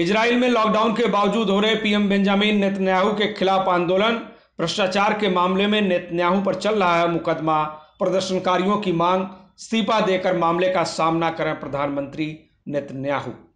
Israel में lockdown के बावजूद हो रहे पीएम बेंजामिन नेतन्याहू के खिलाफ आंदोलन भ्रष्टाचार के मामले में नेतन्याहू पर चल रहा है मुकदमा प्रदर्शनकारियों की मांग इस्तीफा देकर मामले का सामना करें प्रधानमंत्री नेतन्याहू